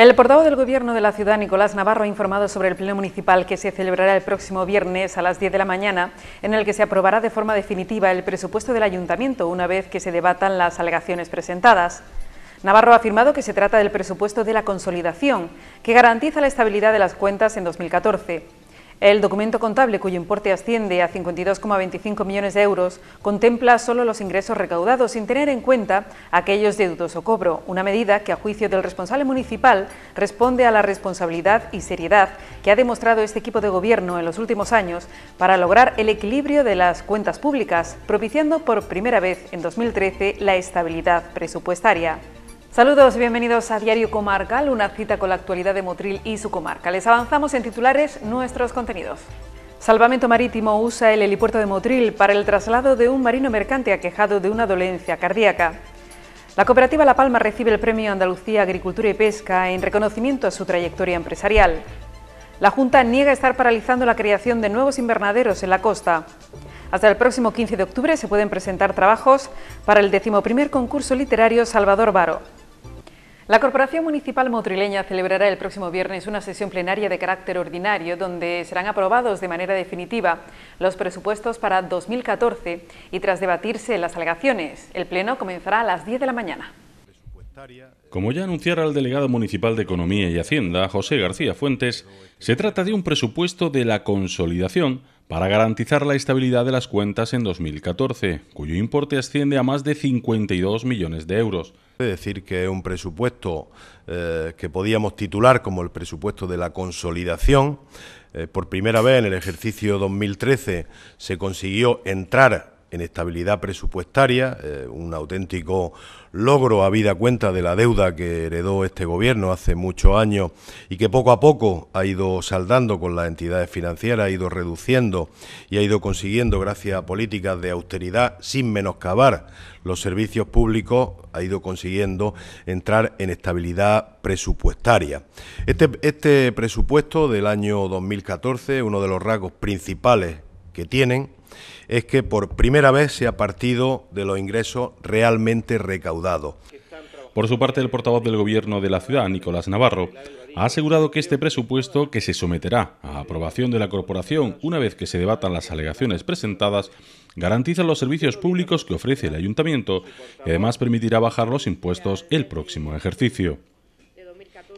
El portavoz del Gobierno de la ciudad, Nicolás Navarro, ha informado sobre el pleno municipal que se celebrará el próximo viernes a las 10 de la mañana, en el que se aprobará de forma definitiva el presupuesto del ayuntamiento una vez que se debatan las alegaciones presentadas. Navarro ha afirmado que se trata del presupuesto de la consolidación, que garantiza la estabilidad de las cuentas en 2014. El documento contable, cuyo importe asciende a 52,25 millones de euros, contempla solo los ingresos recaudados sin tener en cuenta aquellos de dudoso cobro, una medida que a juicio del responsable municipal responde a la responsabilidad y seriedad que ha demostrado este equipo de gobierno en los últimos años para lograr el equilibrio de las cuentas públicas, propiciando por primera vez en 2013 la estabilidad presupuestaria. Saludos, y bienvenidos a Diario Comarcal, una cita con la actualidad de Motril y su comarca. Les avanzamos en titulares nuestros contenidos. Salvamento Marítimo usa el helipuerto de Motril para el traslado de un marino mercante aquejado de una dolencia cardíaca. La cooperativa La Palma recibe el Premio Andalucía Agricultura y Pesca en reconocimiento a su trayectoria empresarial. La Junta niega estar paralizando la creación de nuevos invernaderos en la costa. Hasta el próximo 15 de octubre se pueden presentar trabajos para el decimoprimer concurso literario Salvador Varo. La Corporación Municipal Motrileña celebrará el próximo viernes una sesión plenaria de carácter ordinario donde serán aprobados de manera definitiva los presupuestos para 2014 y tras debatirse las alegaciones, el pleno comenzará a las 10 de la mañana. Eh, como ya anunciara el delegado municipal de Economía y Hacienda, José García Fuentes, se trata de un presupuesto de la consolidación para garantizar la estabilidad de las cuentas en 2014, cuyo importe asciende a más de 52 millones de euros. Es decir, que es un presupuesto eh, que podíamos titular como el presupuesto de la consolidación. Eh, por primera vez en el ejercicio 2013 se consiguió entrar en estabilidad presupuestaria, eh, un auténtico logro a vida cuenta de la deuda que heredó este gobierno hace muchos años y que poco a poco ha ido saldando con las entidades financieras, ha ido reduciendo y ha ido consiguiendo, gracias a políticas de austeridad sin menoscabar los servicios públicos, ha ido consiguiendo entrar en estabilidad presupuestaria. Este, este presupuesto del año 2014, uno de los rasgos principales que tienen, es que por primera vez se ha partido de los ingresos realmente recaudados. Por su parte, el portavoz del Gobierno de la ciudad, Nicolás Navarro, ha asegurado que este presupuesto, que se someterá a aprobación de la corporación una vez que se debatan las alegaciones presentadas, garantiza los servicios públicos que ofrece el ayuntamiento y además permitirá bajar los impuestos el próximo ejercicio.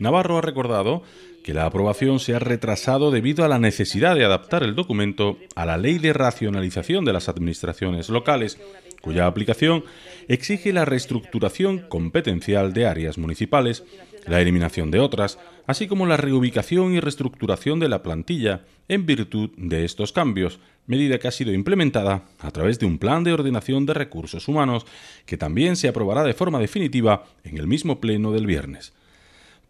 Navarro ha recordado que la aprobación se ha retrasado debido a la necesidad de adaptar el documento a la Ley de Racionalización de las Administraciones Locales, cuya aplicación exige la reestructuración competencial de áreas municipales, la eliminación de otras, así como la reubicación y reestructuración de la plantilla en virtud de estos cambios, medida que ha sido implementada a través de un plan de ordenación de recursos humanos que también se aprobará de forma definitiva en el mismo pleno del viernes.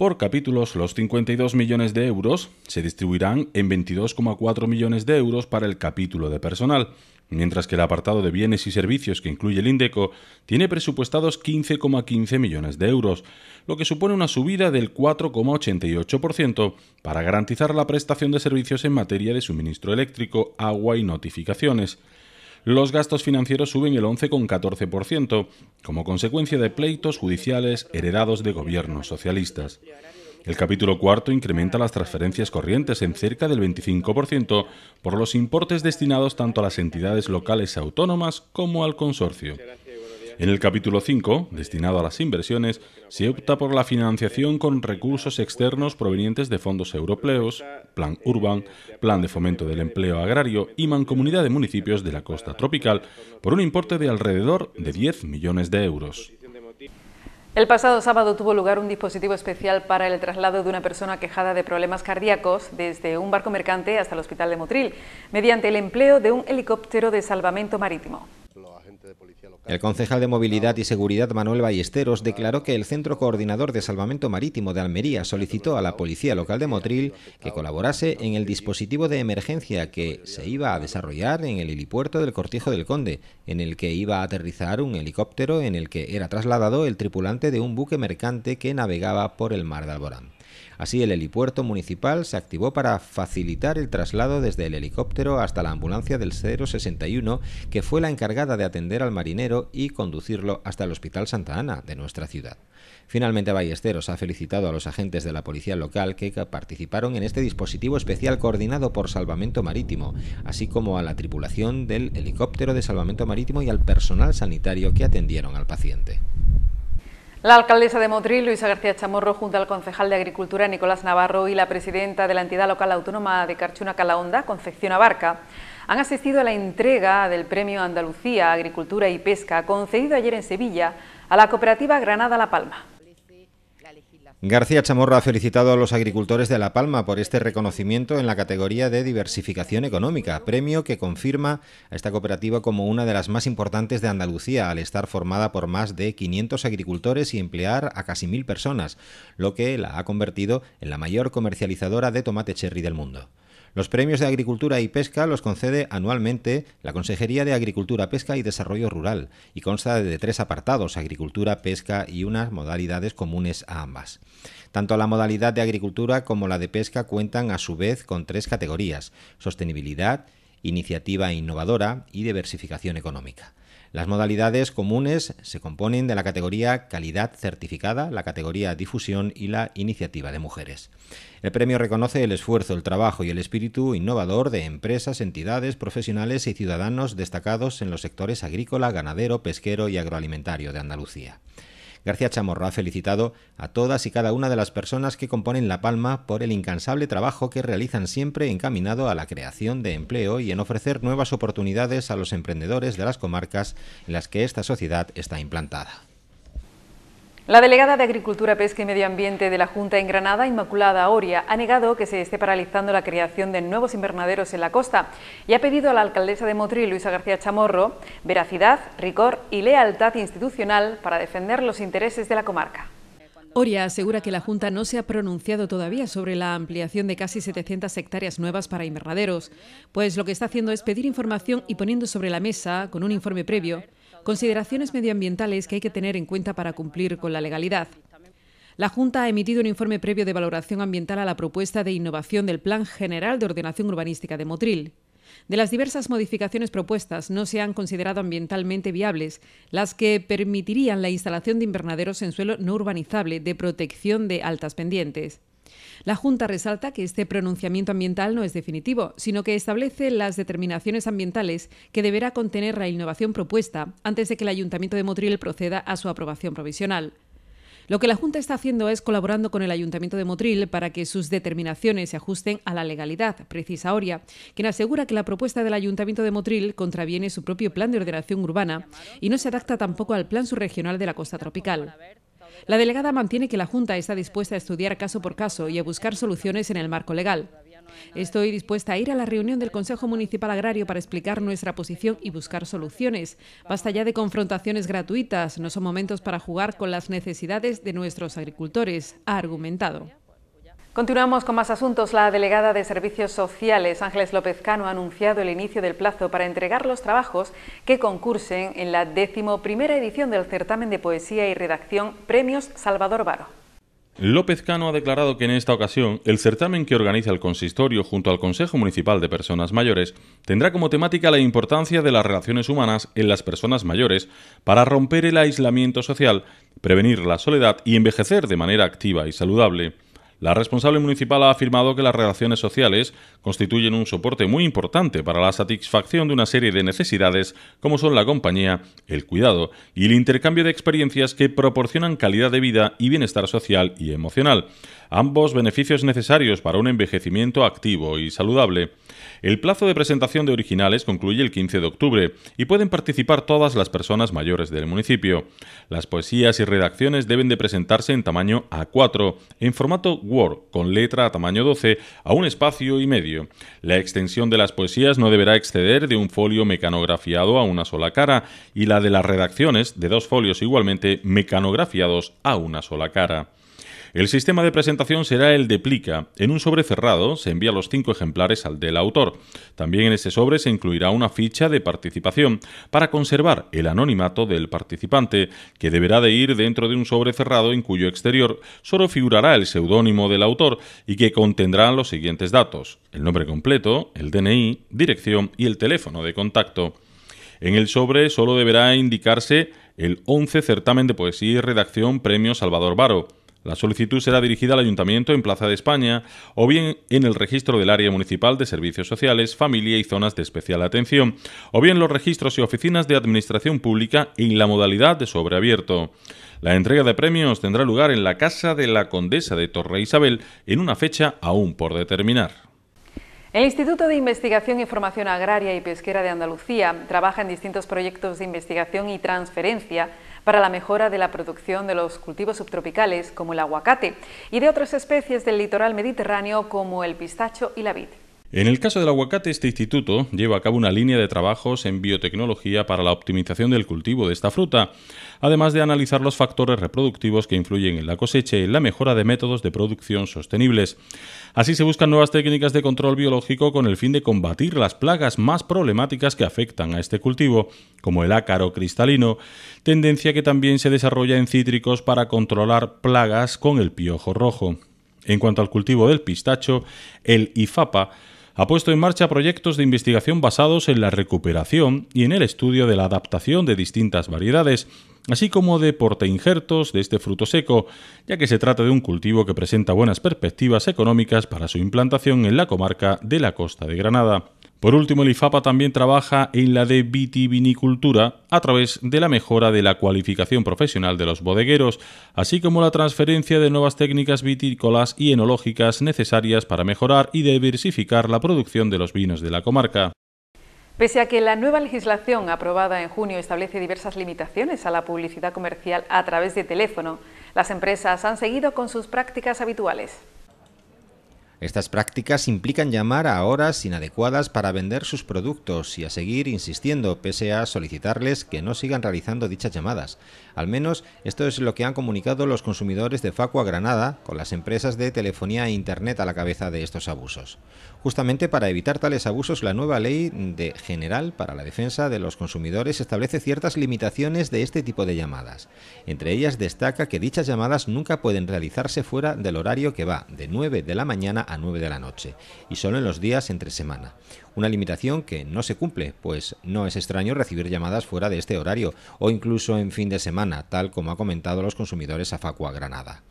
Por capítulos, los 52 millones de euros se distribuirán en 22,4 millones de euros para el capítulo de personal, mientras que el apartado de bienes y servicios que incluye el INDECO tiene presupuestados 15,15 millones de euros, lo que supone una subida del 4,88% para garantizar la prestación de servicios en materia de suministro eléctrico, agua y notificaciones. Los gastos financieros suben el 11,14%, como consecuencia de pleitos judiciales heredados de gobiernos socialistas. El capítulo cuarto incrementa las transferencias corrientes en cerca del 25% por los importes destinados tanto a las entidades locales autónomas como al consorcio. En el capítulo 5, destinado a las inversiones, se opta por la financiación con recursos externos provenientes de fondos europeos, Plan Urban, Plan de Fomento del Empleo Agrario y Mancomunidad de Municipios de la Costa Tropical, por un importe de alrededor de 10 millones de euros. El pasado sábado tuvo lugar un dispositivo especial para el traslado de una persona quejada de problemas cardíacos desde un barco mercante hasta el hospital de Motril, mediante el empleo de un helicóptero de salvamento marítimo. El concejal de Movilidad y Seguridad Manuel Ballesteros declaró que el Centro Coordinador de Salvamento Marítimo de Almería solicitó a la Policía Local de Motril que colaborase en el dispositivo de emergencia que se iba a desarrollar en el helipuerto del Cortijo del Conde, en el que iba a aterrizar un helicóptero en el que era trasladado el tripulante de un buque mercante que navegaba por el Mar de Alborán. Así, el helipuerto municipal se activó para facilitar el traslado desde el helicóptero hasta la ambulancia del 061, que fue la encargada de atender al marinero y conducirlo hasta el Hospital Santa Ana de nuestra ciudad. Finalmente, Ballesteros ha felicitado a los agentes de la policía local que participaron en este dispositivo especial coordinado por Salvamento Marítimo, así como a la tripulación del helicóptero de Salvamento Marítimo y al personal sanitario que atendieron al paciente. La alcaldesa de Motril, Luisa García Chamorro, junto al concejal de Agricultura, Nicolás Navarro, y la presidenta de la entidad local autónoma de Carchuna Calaonda, Concepción Abarca, han asistido a la entrega del Premio Andalucía Agricultura y Pesca, concedido ayer en Sevilla, a la cooperativa Granada La Palma. García Chamorro ha felicitado a los agricultores de La Palma por este reconocimiento en la categoría de diversificación económica, premio que confirma a esta cooperativa como una de las más importantes de Andalucía, al estar formada por más de 500 agricultores y emplear a casi mil personas, lo que la ha convertido en la mayor comercializadora de tomate cherry del mundo. Los premios de Agricultura y Pesca los concede anualmente la Consejería de Agricultura, Pesca y Desarrollo Rural y consta de tres apartados, Agricultura, Pesca y unas modalidades comunes a ambas. Tanto la modalidad de Agricultura como la de Pesca cuentan a su vez con tres categorías, sostenibilidad, iniciativa innovadora y diversificación económica. Las modalidades comunes se componen de la categoría calidad certificada, la categoría difusión y la iniciativa de mujeres. El premio reconoce el esfuerzo, el trabajo y el espíritu innovador de empresas, entidades, profesionales y ciudadanos destacados en los sectores agrícola, ganadero, pesquero y agroalimentario de Andalucía. García Chamorro ha felicitado a todas y cada una de las personas que componen La Palma por el incansable trabajo que realizan siempre encaminado a la creación de empleo y en ofrecer nuevas oportunidades a los emprendedores de las comarcas en las que esta sociedad está implantada. La delegada de Agricultura, Pesca y Medio Ambiente de la Junta en Granada, Inmaculada Oria, ha negado que se esté paralizando la creación de nuevos invernaderos en la costa y ha pedido a la alcaldesa de Motril, Luisa García Chamorro, veracidad, rigor y lealtad institucional para defender los intereses de la comarca. Oria asegura que la Junta no se ha pronunciado todavía sobre la ampliación de casi 700 hectáreas nuevas para invernaderos, pues lo que está haciendo es pedir información y poniendo sobre la mesa, con un informe previo, Consideraciones medioambientales que hay que tener en cuenta para cumplir con la legalidad. La Junta ha emitido un informe previo de valoración ambiental a la propuesta de innovación del Plan General de Ordenación Urbanística de Motril. De las diversas modificaciones propuestas, no se han considerado ambientalmente viables las que permitirían la instalación de invernaderos en suelo no urbanizable de protección de altas pendientes. La Junta resalta que este pronunciamiento ambiental no es definitivo, sino que establece las determinaciones ambientales que deberá contener la innovación propuesta antes de que el Ayuntamiento de Motril proceda a su aprobación provisional. Lo que la Junta está haciendo es colaborando con el Ayuntamiento de Motril para que sus determinaciones se ajusten a la legalidad, precisa Oria, quien asegura que la propuesta del Ayuntamiento de Motril contraviene su propio plan de ordenación urbana y no se adapta tampoco al plan subregional de la costa tropical. La delegada mantiene que la Junta está dispuesta a estudiar caso por caso y a buscar soluciones en el marco legal. Estoy dispuesta a ir a la reunión del Consejo Municipal Agrario para explicar nuestra posición y buscar soluciones. Basta ya de confrontaciones gratuitas, no son momentos para jugar con las necesidades de nuestros agricultores, ha argumentado. Continuamos con más asuntos. La delegada de Servicios Sociales, Ángeles López Cano, ha anunciado el inicio del plazo para entregar los trabajos que concursen en la decimoprimera edición del certamen de poesía y redacción Premios Salvador Varo. López Cano ha declarado que en esta ocasión el certamen que organiza el consistorio junto al Consejo Municipal de Personas Mayores tendrá como temática la importancia de las relaciones humanas en las personas mayores para romper el aislamiento social, prevenir la soledad y envejecer de manera activa y saludable. La responsable municipal ha afirmado que las relaciones sociales constituyen un soporte muy importante para la satisfacción de una serie de necesidades como son la compañía, el cuidado y el intercambio de experiencias que proporcionan calidad de vida y bienestar social y emocional, ambos beneficios necesarios para un envejecimiento activo y saludable. El plazo de presentación de originales concluye el 15 de octubre y pueden participar todas las personas mayores del municipio. Las poesías y redacciones deben de presentarse en tamaño A4, en formato Word, con letra a tamaño 12, a un espacio y medio. La extensión de las poesías no deberá exceder de un folio mecanografiado a una sola cara y la de las redacciones de dos folios igualmente mecanografiados a una sola cara. El sistema de presentación será el de plica. En un sobre cerrado se envía los cinco ejemplares al del autor. También en ese sobre se incluirá una ficha de participación para conservar el anonimato del participante, que deberá de ir dentro de un sobre cerrado en cuyo exterior solo figurará el seudónimo del autor y que contendrá los siguientes datos: el nombre completo, el DNI, dirección y el teléfono de contacto. En el sobre solo deberá indicarse el 11 certamen de poesía y redacción Premio Salvador Baro la solicitud será dirigida al Ayuntamiento en Plaza de España o bien en el registro del Área Municipal de Servicios Sociales, Familia y Zonas de Especial Atención, o bien los registros y oficinas de Administración Pública en la modalidad de sobreabierto. La entrega de premios tendrá lugar en la Casa de la Condesa de Torre Isabel en una fecha aún por determinar. El Instituto de Investigación y Formación Agraria y Pesquera de Andalucía trabaja en distintos proyectos de investigación y transferencia para la mejora de la producción de los cultivos subtropicales como el aguacate y de otras especies del litoral mediterráneo como el pistacho y la vid. En el caso del aguacate, este instituto lleva a cabo una línea de trabajos en biotecnología para la optimización del cultivo de esta fruta, además de analizar los factores reproductivos que influyen en la cosecha y en la mejora de métodos de producción sostenibles. Así se buscan nuevas técnicas de control biológico con el fin de combatir las plagas más problemáticas que afectan a este cultivo, como el ácaro cristalino, tendencia que también se desarrolla en cítricos para controlar plagas con el piojo rojo. En cuanto al cultivo del pistacho, el IFAPA ha puesto en marcha proyectos de investigación basados en la recuperación y en el estudio de la adaptación de distintas variedades, así como de injertos de este fruto seco, ya que se trata de un cultivo que presenta buenas perspectivas económicas para su implantación en la comarca de la costa de Granada. Por último, el IFAPA también trabaja en la de vitivinicultura a través de la mejora de la cualificación profesional de los bodegueros, así como la transferencia de nuevas técnicas vitícolas y enológicas necesarias para mejorar y diversificar la producción de los vinos de la comarca. Pese a que la nueva legislación aprobada en junio establece diversas limitaciones a la publicidad comercial a través de teléfono, las empresas han seguido con sus prácticas habituales. Estas prácticas implican llamar a horas inadecuadas para vender sus productos y a seguir insistiendo pese a solicitarles que no sigan realizando dichas llamadas. Al menos esto es lo que han comunicado los consumidores de Facua Granada con las empresas de telefonía e Internet a la cabeza de estos abusos. Justamente para evitar tales abusos, la nueva ley de general para la defensa de los consumidores establece ciertas limitaciones de este tipo de llamadas. Entre ellas destaca que dichas llamadas nunca pueden realizarse fuera del horario que va de 9 de la mañana a 9 de la noche y solo en los días entre semana. Una limitación que no se cumple, pues no es extraño recibir llamadas fuera de este horario o incluso en fin de semana, tal como ha comentado los consumidores a Facua Granada.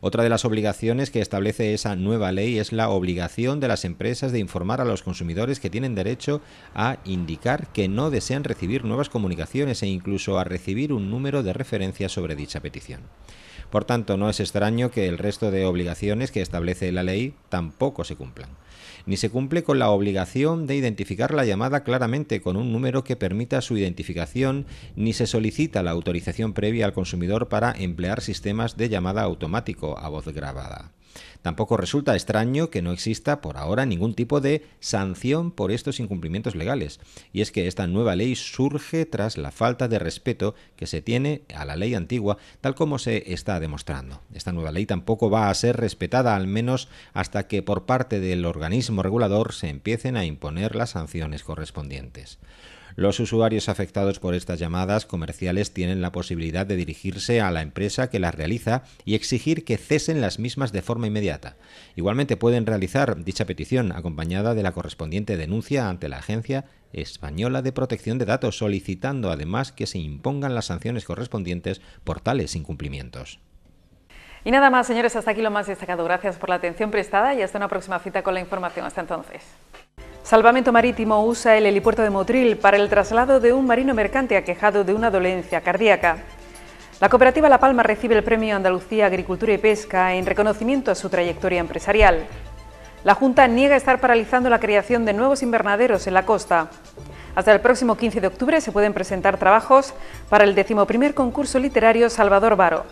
Otra de las obligaciones que establece esa nueva ley es la obligación de las empresas de informar a los consumidores que tienen derecho a indicar que no desean recibir nuevas comunicaciones e incluso a recibir un número de referencia sobre dicha petición. Por tanto, no es extraño que el resto de obligaciones que establece la ley tampoco se cumplan ni se cumple con la obligación de identificar la llamada claramente con un número que permita su identificación, ni se solicita la autorización previa al consumidor para emplear sistemas de llamada automático a voz grabada. Tampoco resulta extraño que no exista por ahora ningún tipo de sanción por estos incumplimientos legales, y es que esta nueva ley surge tras la falta de respeto que se tiene a la ley antigua, tal como se está demostrando. Esta nueva ley tampoco va a ser respetada, al menos hasta que por parte del organismo regulador se empiecen a imponer las sanciones correspondientes. Los usuarios afectados por estas llamadas comerciales tienen la posibilidad de dirigirse a la empresa que las realiza y exigir que cesen las mismas de forma inmediata. Igualmente pueden realizar dicha petición acompañada de la correspondiente denuncia ante la agencia Española de Protección de Datos, solicitando además que se impongan las sanciones correspondientes por tales incumplimientos. Y nada más, señores, hasta aquí lo más destacado. Gracias por la atención prestada y hasta una próxima cita con la información. Hasta entonces. Salvamento Marítimo usa el helipuerto de Motril para el traslado de un marino mercante aquejado de una dolencia cardíaca. La cooperativa La Palma recibe el Premio Andalucía Agricultura y Pesca en reconocimiento a su trayectoria empresarial. La Junta niega estar paralizando la creación de nuevos invernaderos en la costa. Hasta el próximo 15 de octubre se pueden presentar trabajos para el decimoprimer concurso literario Salvador Baro.